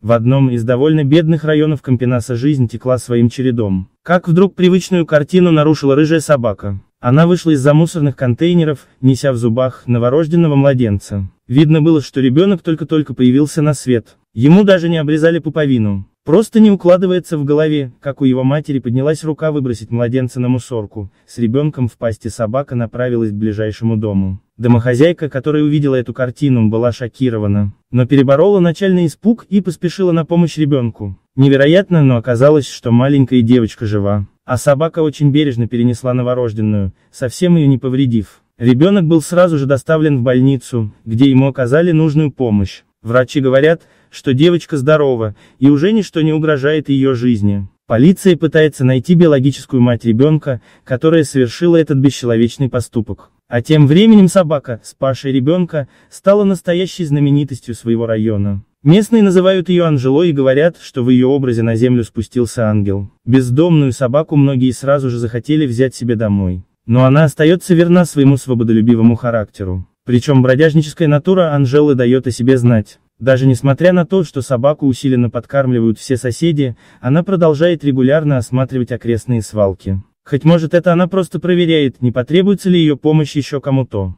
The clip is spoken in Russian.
В одном из довольно бедных районов Кампинаса жизнь текла своим чередом. Как вдруг привычную картину нарушила рыжая собака. Она вышла из-за мусорных контейнеров, неся в зубах новорожденного младенца. Видно было, что ребенок только-только появился на свет. Ему даже не обрезали пуповину. Просто не укладывается в голове, как у его матери поднялась рука выбросить младенца на мусорку, с ребенком в пасти собака направилась к ближайшему дому. Домохозяйка, которая увидела эту картину, была шокирована, но переборола начальный испуг и поспешила на помощь ребенку. Невероятно, но оказалось, что маленькая девочка жива, а собака очень бережно перенесла новорожденную, совсем ее не повредив. Ребенок был сразу же доставлен в больницу, где ему оказали нужную помощь. Врачи говорят, что девочка здорова, и уже ничто не угрожает ее жизни. Полиция пытается найти биологическую мать ребенка, которая совершила этот бесчеловечный поступок. А тем временем собака, спасшая ребенка, стала настоящей знаменитостью своего района. Местные называют ее Анжело и говорят, что в ее образе на землю спустился ангел. Бездомную собаку многие сразу же захотели взять себе домой. Но она остается верна своему свободолюбивому характеру. Причем бродяжническая натура Анжелы дает о себе знать. Даже несмотря на то, что собаку усиленно подкармливают все соседи, она продолжает регулярно осматривать окрестные свалки. Хоть может это она просто проверяет, не потребуется ли ее помощь еще кому-то.